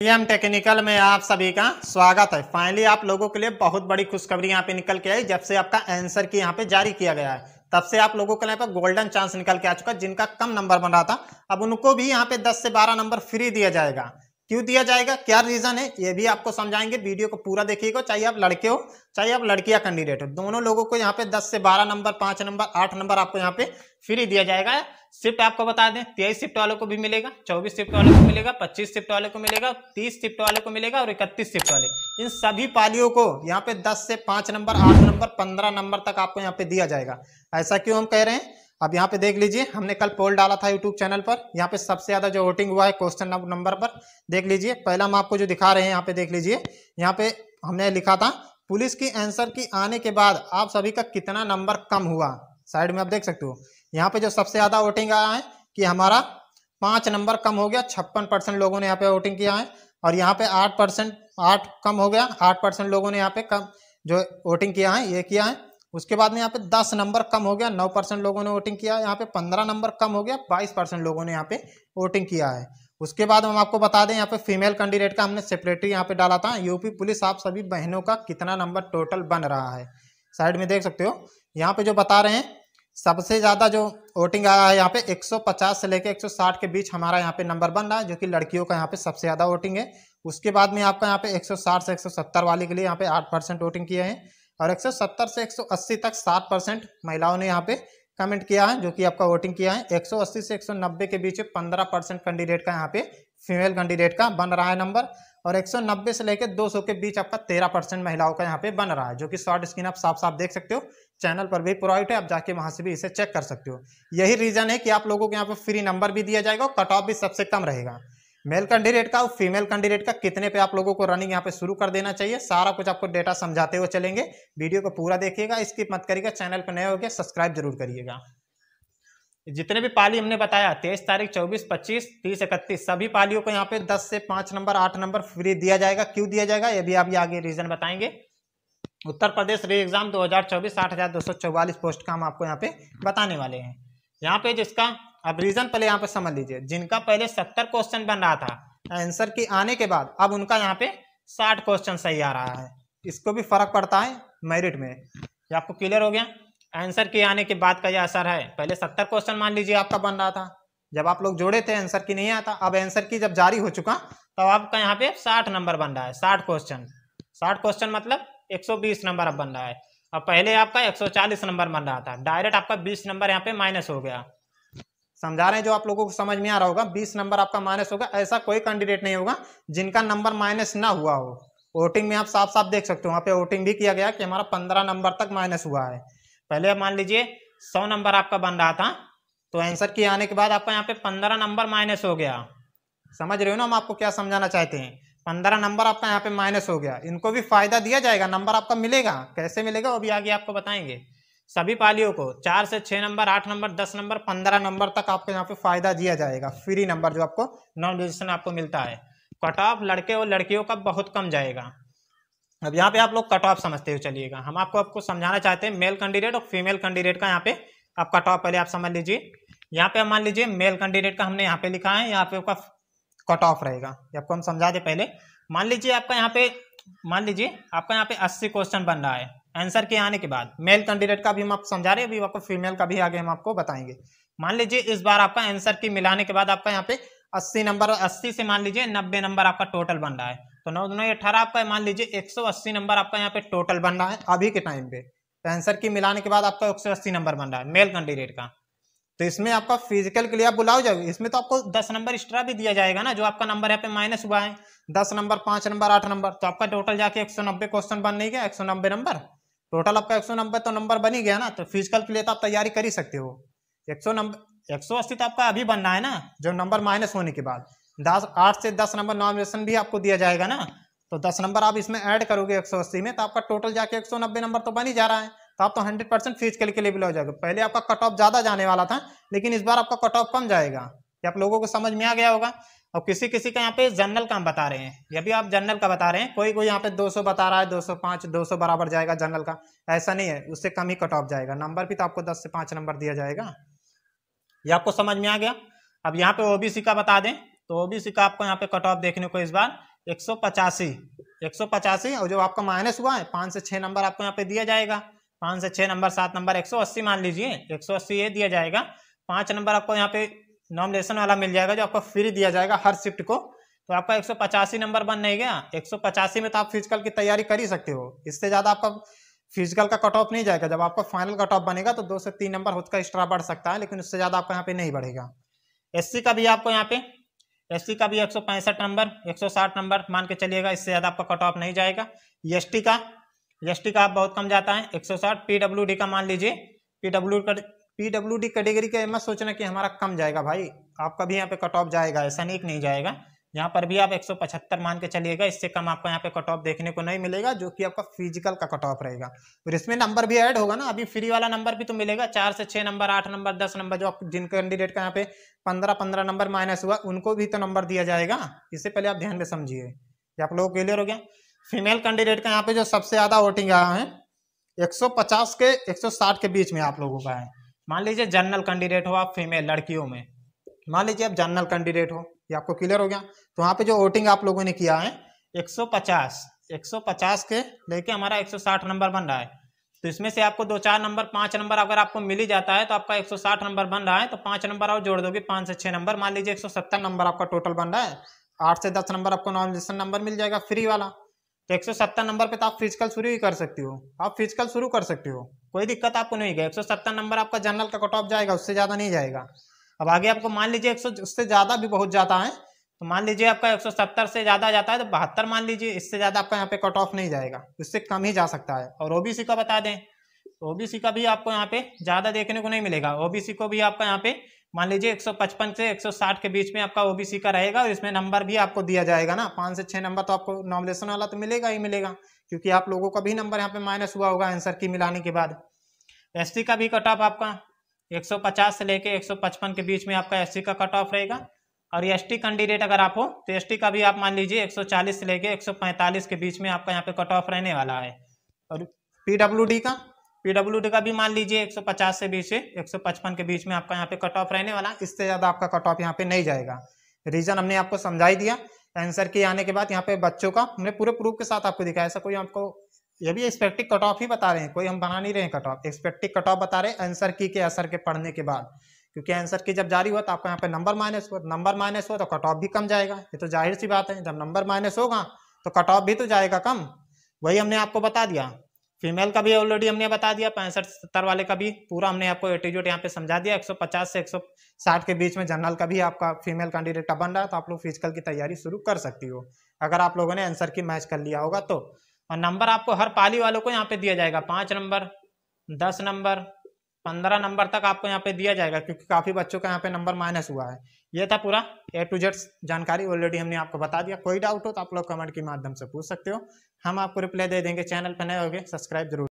PM technical में आप सभी का स्वागत है फाइनली आप लोगों के लिए बहुत बड़ी खुशखबरी यहाँ पे निकल के आई जब से आपका आंसर की यहाँ पे जारी किया गया है तब से आप लोगों के लिए पर गोल्डन चांस निकल के आ चुका जिनका कम नंबर बन रहा था अब उनको भी यहाँ पे 10 से 12 नंबर फ्री दिया जाएगा क्यों दिया जाएगा क्या रीजन है ये भी आपको समझाएंगे वीडियो को पूरा देखिएगा चाहे आप लड़के हो चाहे आप लड़कियां कैंडिडेट हो दोनों लोगों को यहाँ पे दस से बारह नंबर पांच नंबर आठ नंबर आपको यहाँ पे फ्री दिया जाएगा शिफ्ट आपको बता दें तेईस शिफ्ट वालों को भी मिलेगा चौबीस शिफ्ट वालों को मिलेगा पच्चीस शिफ्ट वालों को मिलेगा तीस शिफ्ट वालों को मिलेगा और इकतीस शिफ्ट वाले इन सभी पालियों को यहाँ पे दस से पांच नंबर आठ नंबर पंद्रह नंबर तक आपको यहाँ पे दिया जाएगा ऐसा क्यों हम कह रहे हैं अब यहाँ पे देख लीजिए हमने कल पोल डाला था यूट्यूब चैनल पर यहाँ पे सबसे ज़्यादा जो वोटिंग हुआ है क्वेश्चन नंबर पर देख लीजिए पहला हम आपको जो दिखा रहे हैं यहाँ पे देख लीजिए यहाँ पे हमने लिखा था पुलिस की आंसर की आने के बाद आप सभी का कितना नंबर कम हुआ साइड में आप देख सकते हो यहाँ पे जो सबसे ज़्यादा वोटिंग आया है कि हमारा पांच नंबर कम हो गया छप्पन परसेंट लोगों ने यहाँ पे वोटिंग किया है और यहाँ पे आठ परसेंट आठ कम हो गया आठ परसेंट लोगों ने यहाँ पे कम जो वोटिंग किया है ये किया है उसके बाद में यहाँ पे दस नंबर कम हो गया नौ परसेंट लोगों ने वोटिंग किया यहाँ पे पंद्रह नंबर कम हो गया बाईस परसेंट लोगों ने यहाँ पे वोटिंग किया है उसके बाद हम आपको बता दें यहाँ पे फीमेल कैंडिडेट का हमने सेपरेटरी यहाँ पे डाला था यूपी पुलिस आप सभी बहनों का कितना नंबर टोटल बन रहा है साइड में देख सकते हो यहाँ पे जो बता रहे हैं सबसे ज़्यादा जो वोटिंग आया है यहाँ पे 150 से लेकर 160 के बीच हमारा यहाँ पे नंबर बन रहा है जो कि लड़कियों का यहाँ पे सबसे ज़्यादा वोटिंग है उसके बाद में आपका यहाँ पे 160 से 170 वाले के लिए यहाँ पे 8 परसेंट वोटिंग किए हैं और 170 से 180 तक 7 परसेंट महिलाओं ने यहाँ पे कमेंट किया है जो कि आपका वोटिंग किया है एक से एक के बीच पंद्रह परसेंट कैंडिडेट का यहाँ पे फीमेल कैंडिडेट का बन रहा है नंबर और 190 से लेकर 200 के बीच आपका 13 परसेंट महिलाओं का यहाँ पे बन रहा है जो कि शॉर्ट स्क्रीन आप साफ साफ देख सकते हो चैनल पर भी प्रोवाइड है आप जाके वहाँ से भी इसे चेक कर सकते हो यही रीजन है कि आप लोगों को यहाँ पर फ्री नंबर भी दिया जाएगा और कट ऑफ भी सबसे कम रहेगा मेल कैंडिडेट का और फीमेल कैंडिडेट का कितने पे आप लोगों को रनिंग यहाँ पे शुरू कर देना चाहिए सारा कुछ आपको डेटा समझाते हुए चलेंगे वीडियो को पूरा देखिएगा इसकी मत करिएगा चैनल पर नए हो गया सब्सक्राइब जरूर करिएगा जितने भी पाली हमने बताया तेईस तारीख चौबीस पच्चीस तीस इकतीस सभी पालियों को यहाँ पे दस से पांच नंबर आठ नंबर फ्री दिया जाएगा क्यों दिया जाएगा ये भी आप आगे रीजन बताएंगे उत्तर प्रदेश री एग्जाम 2024 चौवालीस पोस्ट का हम आपको यहाँ पे बताने वाले हैं यहाँ पे जिसका अब रीजन पहले यहाँ पे समझ लीजिए जिनका पहले सत्तर क्वेश्चन बन रहा था आंसर की आने के बाद अब उनका यहाँ पे साठ क्वेश्चन सही आ रहा है इसको भी फर्क पड़ता है मेरिट में ये आपको क्लियर हो गया आंसर के आने के बाद का यह असर है पहले सत्तर क्वेश्चन मान लीजिए आपका बन रहा था जब आप लोग जोड़े थे आंसर की नहीं आता अब आंसर की जब जारी हो चुका तब तो आपका यहाँ पे साठ नंबर बन रहा है साठ क्वेश्चन साठ क्वेश्चन मतलब एक सौ बीस नंबर अब बन रहा है अब पहले आपका एक सौ चालीस नंबर बन रहा था डायरेक्ट आपका बीस नंबर यहाँ पे माइनस हो गया समझा रहे हैं जो आप लोगों को समझ में आ रहा होगा बीस नंबर आपका माइनस होगा ऐसा कोई कैंडिडेट नहीं होगा जिनका नंबर माइनस ना हुआ हो वोटिंग में आप साफ साफ देख सकते हो वहाँ पे वोटिंग भी किया गया कि हमारा पंद्रह नंबर तक माइनस हुआ है पहले मान लीजिए सौ नंबर आपका बन रहा था तो आंसर के आने के बाद आपका यहाँ पे पंद्रह नंबर माइनस हो गया समझ रहे हो ना हम आपको क्या समझाना चाहते हैं पंद्रह नंबर आपका यहाँ पे माइनस हो गया इनको भी फायदा दिया जाएगा नंबर आपका मिलेगा कैसे मिलेगा वो भी आगे आपको बताएंगे सभी पालियों को चार से छः नंबर आठ नंबर दस नंबर पंद्रह नंबर तक आपको यहाँ पे फायदा दिया जाएगा फ्री नंबर जो आपको नॉन रजिस्ट्रेशन आपको मिलता है कट ऑफ लड़के और लड़कियों का बहुत कम जाएगा अब यहाँ पे आप लोग कट ऑफ समझते हुए चलिएगा हम आपको आपको समझाना चाहते हैं मेल कैंडिडेट और फीमेल कैंडिडेट का यहाँ पे आप कट ऑफ पहले आप समझ लीजिए यहाँ पे आप मान लीजिए मेल कैंडिडेट का हमने यहाँ पे लिखा है यहाँ पे आपका कट ऑफ रहेगा आपको हम समझा दें पहले मान लीजिए आपका यहाँ पे मान लीजिए आपका यहाँ पे अस्सी क्वेश्चन बन रहा है आंसर के आने के बाद मेल कैंडिडेट का भी हम आप समझा रहे हैं अभी आपको फीमेल का भी आगे हम आपको बताएंगे मान लीजिए इस बार आपका आंसर की मिलाने के बाद आपका यहाँ पे अस्सी नंबर अस्सी से मान लीजिए नब्बे नंबर आपका टोटल बन रहा है तो नौ दोनों अठारह आपका मान लीजिए 180 नंबर आपका यहाँ पे टोटल बन रहा है अभी के टाइम पे तो आंसर की मिलाने के बाद आपका 180 नंबर बन रहा है मेल कैंडिडेट का तो इसमें आपका फिजिकल के लिए आप बुलाओ जाओगे इसमें तो आपको दस नंबर एक्स्ट्रा भी दिया जाएगा ना जो आपका नंबर यहाँ पे माइनस हुआ है दस नंबर पांच नंबर आठ नंबर तो आपका टोटल जाके एक सौ नब्बे क्वेश्चन बन नहीं गया एक सौ नब्बे नंबर टोटल आपका एक सौ नब्बे तो नंबर बन ही गया ना तो फिजिकल के लिए तो आप तैयारी कर ही सकते हो एक सौ नंबर एक सौ अस्सी तो आपका अभी बनना है ना जो नंबर माइनस होने के बाद दस आठ से दस नंबर नॉमिनेशन भी आपको दिया जाएगा ना तो दस नंबर आप इसमें ऐड करोगे एक सौ अस्सी में तो आपका टोटल जाके एक सौ नब्बे नंबर तो बन ही जा रहा है तो आप तो हंड्रेड परसेंट फिजिकल के लेवल हो जाएगा पहले आपका कट ऑफ ज़्यादा जाने वाला था लेकिन इस बार आपका कट ऑफ कम जाएगा ये आप लोगों को समझ में आ गया होगा और किसी किसी का यहाँ पे जनरल का हम बता रहे हैं ये भी आप जनरल का बता रहे हैं कोई कोई यहाँ पे 200 बता रहा है 205 200 बराबर जाएगा जनरल का ऐसा नहीं है उससे कम ही कट ऑफ जाएगा नंबर भी तो आपको 10 से 5 नंबर दिया जाएगा ये आपको समझ में आ गया अब यहाँ पे ओबीसी का बता दें तो ओबीसी का आपको यहाँ पे कट ऑफ देखने को इस बार एक सौ पचासी एक सौ पचासी और जो आपका माइनस हुआ है पाँच से छः नंबर आपको यहाँ पे दिया जाएगा पाँच से छः नंबर सात नंबर एक सौ अस्सी मान लीजिए एक सौ अस्सी ये दिया जाएगा पाँच नंबर आपको यहाँ पे नॉमिनेशन वाला मिल जाएगा जो आपको फ्री दिया जाएगा हर शिफ्ट को तो आपका एक सौ पचासी नंबर बन नहीं गया एक सौ पचासी में तो आप फिजिकल की तैयारी कर ही सकते हो इससे ज़्यादा आपका फिजिकल का कट ऑफ नहीं जाएगा जब आपका फाइनल कट ऑफ बनेगा तो दो से तीन नंबर उसका एक्स्ट्रा बढ़ सकता है लेकिन उससे ज़्यादा आपका यहाँ पे नहीं बढ़ेगा एससी का भी आपको यहाँ पे एसटी का भी एक नंबर 160 नंबर मान के चलिएगा इससे ज़्यादा आपका कट ऑफ नहीं जाएगा एस का एस का आप बहुत कम जाता है 160 सौ का मान लीजिए डब्ल्यू डी कैटेगरी का मत सोचना कि हमारा कम जाएगा भाई आपका भी यहाँ पे कट ऑफ जाएगा ऐसा नहीं नहीं जाएगा यहाँ पर भी आप एक मान के चलिएगा इससे कम आपको यहाँ पे कट ऑफ देखने को नहीं मिलेगा जो कि आपका फिजिकल का कट ऑफ रहेगा और इसमें नंबर भी ऐड होगा ना अभी फ्री वाला नंबर भी तो मिलेगा चार से छः नंबर आठ नंबर दस नंबर जो आप जिन कैंडिडेट का यहाँ पे पंद्रह पंद्रह नंबर माइनस हुआ उनको भी तो नंबर दिया जाएगा इससे पहले आप ध्यान में समझिए आप लोगों क्लियर हो गया फीमेल कैंडिडेट का यहाँ पे जो सबसे ज़्यादा वोटिंग आया है 150 के 160 के बीच में आप लोगों का है मान लीजिए जनरल कैंडिडेट हो आप फीमेल लड़कियों में मान लीजिए आप जनरल कैंडिडेट हो ये आपको क्लियर हो गया तो वहाँ पे जो वोटिंग आप लोगों ने किया है 150 150 के लेके हमारा 160 नंबर बन रहा है तो इसमें से आपको दो चार नंबर पाँच नंबर अगर आपको मिल ही जाता है तो आपका 160 नंबर बन रहा है तो पाँच नंबर और जोड़ दोगे पाँच से छः नंबर मान लीजिए एक नंबर आपका टोटल बन रहा है आठ से दस नंबर आपको नॉमिनेशन नंबर मिल जाएगा फ्री वाला तो एक नंबर पे तो आप फिजिकल शुरू ही कर सकती हो आप फिजिकल शुरू कर सकती हो कोई दिक्कत आपको नहीं गई एक नंबर आपका जनरल का कट ऑफ जाएगा उससे ज़्यादा नहीं जाएगा अब आगे आपको मान लीजिए एक सौ उससे ज़्यादा भी बहुत ज़्यादा है तो मान लीजिए आपका एक सौ सत्तर से ज़्यादा जाता है तो बहत्तर मान लीजिए इससे ज़्यादा आपका यहाँ पे कट ऑफ नहीं जाएगा इससे कम ही जा सकता है और ओबीसी का बता दें तो ओबीसी का भी आपको यहाँ पे ज़्यादा देखने को नहीं मिलेगा ओबीसी को भी आपका यहाँ पे मान लीजिए 155 से 160 के बीच में आपका ओबीसी का रहेगा और इसमें नंबर भी आपको दिया जाएगा ना पाँच से छः नंबर तो आपको नॉमिनेशन वाला तो मिलेगा ही मिलेगा क्योंकि आप लोगों का भी नंबर यहाँ पे माइनस हुआ होगा आंसर की मिलाने के बाद एस का भी कट ऑफ आपका 150 से लेके 155 के बीच में आपका टी का कट ऑफ रहेगा और एस टी कैंडिडेट अगर आप हो तो एस का भी आप मान लीजिए 140 से लेके 145 के बीच में आपका यहाँ पे कट ऑफ रहने वाला है और डी का डी का भी मान लीजिए 150 से बीच सौ पचपन के बीच में आपका यहाँ पे कट ऑफ रहने वाला इससे ज़्यादा आपका कट ऑफ यहाँ पे नहीं जाएगा रीज़न हमने आपको समझाई दिया आंसर के आने के बाद यहाँ पे बच्चों का हमने पूरे प्रूफ के साथ आपको दिखाया ऐसा कोई आपको ये भी एक्सपेक्टिव कट ऑफ ही बता रहे हैं कोई हम बना नहीं रहे हैं cut off expected cut off बता रहे हैं आंसर की के असर के पढ़ने के बाद क्योंकि आंसर की जब जारी हुआ तो आपको यहाँ पे नंबर माइनस हुआ नंबर माइनस हुआ तो कट ऑफ भी कम जाएगा ये तो जाहिर सी बात है जब नंबर माइनस होगा तो कट ऑफ भी तो जाएगा कम वही हमने आपको बता दिया फीमेल का भी ऑलरेडी हमने बता दिया पैंसठ सत्तर वाले का भी पूरा हमने आपको एटीट्यूड यहाँ पे समझा दिया 150 से 160 के बीच में जनरल का भी आपका फीमेल कैंडिडेट का बन रहा है तो आप लोग फिजिकल की तैयारी शुरू कर सकती हो अगर आप लोगों ने आंसर की मैच कर लिया होगा तो और नंबर आपको हर पाली वालों को यहाँ पे दिया जाएगा पाँच नंबर दस नंबर पंद्रह नंबर तक आपको यहाँ पे दिया जाएगा क्योंकि काफ़ी बच्चों का यहाँ पे नंबर माइनस हुआ है ये था पूरा ए टू जेड जानकारी ऑलरेडी हमने आपको बता दिया कोई डाउट हो तो आप लोग कमेंट के माध्यम से पूछ सकते हो हम आपको रिप्लाई दे देंगे चैनल पर नए हो सब्सक्राइब जरूर